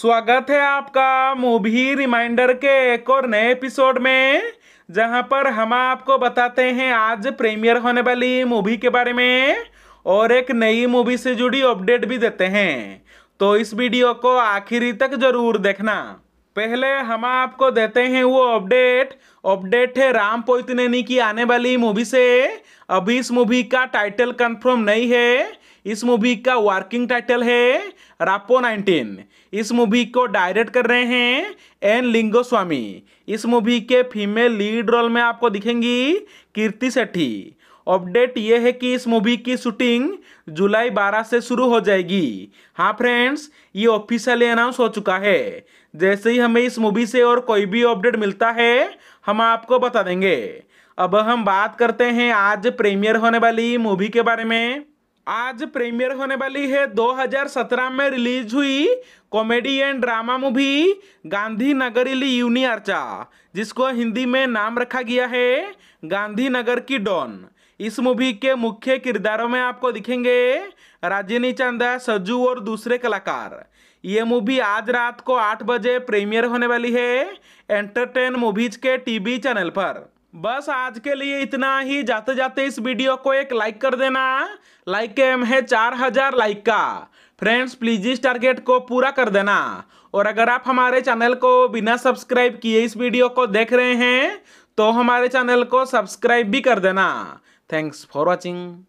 स्वागत है आपका मूवी रिमाइंडर के एक और नए एपिसोड में जहां पर हम आपको बताते हैं आज प्रीमियर होने वाली मूवी के बारे में और एक नई मूवी से जुड़ी अपडेट भी देते हैं तो इस वीडियो को आखिरी तक जरूर देखना पहले हम आपको देते हैं वो अपडेट अपडेट है राम पोतनेनी की आने वाली मूवी से अभी इस मूवी का टाइटल कंफर्म नहीं है इस मूवी का वर्किंग टाइटल है रापो 19 इस मूवी को डायरेक्ट कर रहे हैं एन लिंगो स्वामी इस मूवी के फीमेल लीड रोल में आपको दिखेंगी कीर्ति सेठी अपडेट ये है कि इस मूवी की शूटिंग जुलाई 12 से शुरू हो जाएगी हाँ फ्रेंड्स ये ऑफिशियली अनाउंस हो चुका है जैसे ही हमें इस मूवी से और कोई भी अपडेट मिलता है हम आपको बता देंगे अब हम बात करते हैं आज प्रीमियर होने वाली मूवी के बारे में आज प्रीमियर होने वाली है 2017 में रिलीज हुई comedy and drama movie Gandhi नगरीली यूनी अर्चा जिसको हिंदी में नाम रखा गया है गांधी नगर की डॉन इस मूवी के मुख्य किरदारों में आपको दिखेंगे राजनी चंदा सज्जू और दूसरे कलाकार ये मूवी आज रात को आठ बजे प्रीमियर होने वाली है एंटरटेन मूवीज के टीवी चैनल पर बस आज के लिए इतना ही जाते जाते इस वीडियो को एक लाइक कर देना लाइक के एम है चार हजार लाइक का फ्रेंड्स प्लीज इस टारगेट को पूरा कर देना और अगर आप हमारे चैनल को बिना सब्सक्राइब किए इस वीडियो को देख रहे हैं तो हमारे चैनल को सब्सक्राइब भी कर देना थैंक्स फॉर वॉचिंग